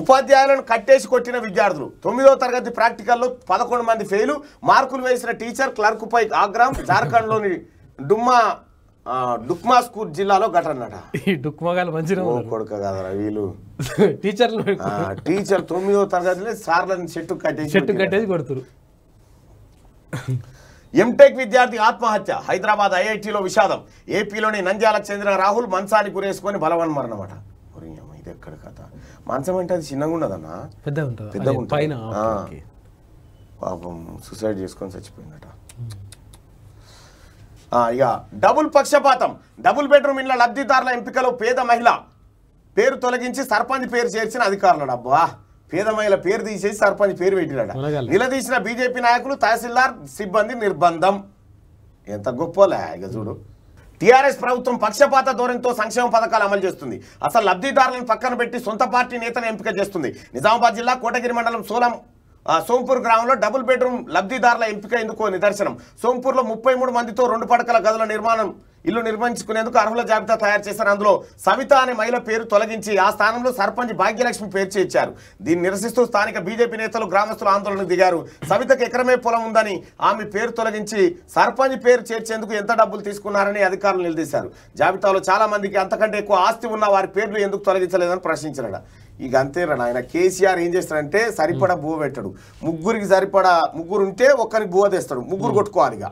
ఉపాధ్యాయులను కట్టేసి కొట్టిన విద్యార్థులు తొమ్మిదో తరగతి ప్రాక్టికల్లో పదకొండు మంది ఫెయిలు మార్కులు వేసిన టీచర్ క్లర్క్పై ఆగ్రహం జార్ఖండ్లోని డుమ్మా డుక్మా స్కూల్ జిల్లాలో ఘటనట ఈ డుక్మాగాలు కొడుక కదరా వీళ్ళు టీచర్లు టీచర్ తొమ్మిదో తరగతిలో సార్లను చెట్టు కట్టేసి చెట్టు కట్టేసి కొడుతురు ఎంటెక్ విద్యార్థి ఆత్మహత్య హైదరాబాద్ ఐఐటిలో విషాదం ఏపీలోని నంద్యాలకు చెందిన రాహుల్ మంచానికి గురేసుకొని బలవన్మరణమాట ఇది ఎక్కడ కథ మంచం అంటే అది చిన్నగా ఉండదన్నా పెద్దగా పెద్ద పాపం సూసైడ్ చేసుకొని చచ్చిపోయిందట ఇక డబుల్ పక్షపాతం డబుల్ బెడ్రూమ్ ఇండ్ల లబ్ధిదారుల ఎంపికలో పేద మహిళ పేరు తొలగించి సర్పంచ్ పేరు చేర్చిన అధికారులు అబ్బా పేద మహిళ పేరు తీసేసి సర్పంచ్ పేరు పెట్టినాడు నిలదీసిన బీజేపీ నాయకులు తహసీల్దార్ సిబ్బంది నిర్బంధం ఎంత గొప్పలే ఇక చూడు టీఆర్ఎస్ ప్రభుత్వం పక్షపాత ధోరణితో సంక్షేమ పథకాలు అమలు చేస్తుంది అసలు లబ్ధిదారులను పక్కన పెట్టి సొంత పార్టీ నేతను ఎంపిక చేస్తుంది నిజామాబాద్ జిల్లా కోటగిరి మండలం సోలం సోంపూర్ గ్రామంలో డబుల్ బెడ్రూమ్ లబ్ధిదారుల ఎంపిక ఎందుకో నిదర్శనం సోంపూర్లో ముప్పై మందితో రెండు పడకల గదుల నిర్మాణం ఇల్లు నిర్మించుకునేందుకు అర్హుల జాబితా తయారు చేశారు అందులో సవిత అనే మహిళ పేరు తొలగించి ఆ స్థానంలో సర్పంచ్ భాగ్యలక్ష్మి పేరు చేర్చారు దీన్ని నిరసిస్తూ స్థానిక బీజేపీ నేతలు గ్రామస్తులు ఆందోళనకు దిగారు సవితకు ఎకరమే పొలం ఉందని ఆమె పేరు తొలగించి సర్పంచ్ పేరు చేర్చేందుకు ఎంత డబ్బులు తీసుకున్నారని అధికారులు నిలదీశారు జాబితాలో చాలా మందికి అంతకంటే ఎక్కువ ఆస్తి ఉన్న వారి పేర్లు ఎందుకు తొలగించలేదని ప్రశ్నించారట ఇక అంతేరా ఆయన కేసీఆర్ ఏం చేస్తాడంటే సరిపడా భూ పెట్టడు ముగ్గురికి సరిపడా ముగ్గురు ఉంటే ఒక్కరికి భూ తెస్తాడు ముగ్గురు కొట్టుకోవాలి ఇక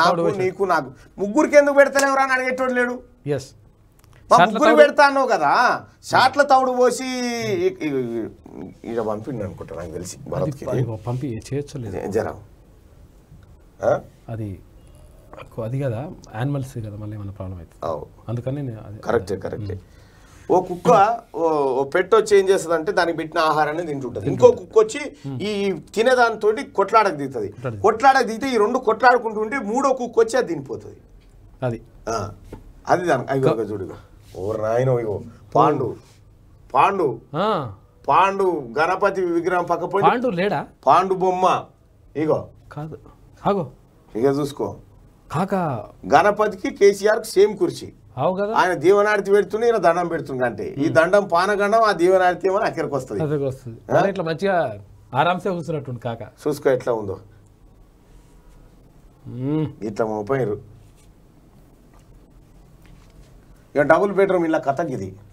నాకు నీకు నాకు ముగ్గురికి ఎందుకు పెడతలేవురా అని అడిగేటోడు లేడు ఎస్ ముగ్గురు పెడతా అన్నావు కదా hmm. షాట్ల తౌడు పోసి ఇక పంపిండి అనుకుంటా నాకు తెలిసి పంపి చేయొచ్చలేదు జరం అది అది కదా యానిమల్స్ కదా మళ్ళీ ఏమైనా ప్రాబ్లం అవుతుంది అందుకని కరెక్టే కరెక్టే ఓ కుక్క ఓ చేంజ్ ఏం చేస్తుంది అంటే దానికి పెట్టిన ఆహారాన్ని తింటుంటుంది ఇంకో కుక్క వచ్చి ఈ తినేదానితో కొట్లాడక దిగుతుంది కొట్లాడక దిగితే ఈ రెండు కొట్లాడుకుంటుంటే మూడో కుక్క వచ్చి అది తినిపోతుంది అది అది దానికి అవి చూడుగా ఓ నాయన పాండు పాండు పాండు గణపతి విగ్రహం పక్క పాండు లేడా పాండు బొమ్మ ఇగో కాదు ఇక చూసుకో కాక గణపతికి కేసీఆర్ సేమ్ కుర్చీ ఆయన దీవనార్తి పెడుతుంది ఈయన దండం పెడుతుంది అంటే ఈ దండం పానగండం ఆ దీవనార్తి ఏమని అక్కడికి వస్తుంది ఇట్లా మంచిగా ఆరాంసే కూర్చున్నట్టు కాక చూసుకో ఎట్లా ఉందో ఇట్లా మా ఇక డబుల్ బెడ్రూమ్ ఇలా కథకి ఇది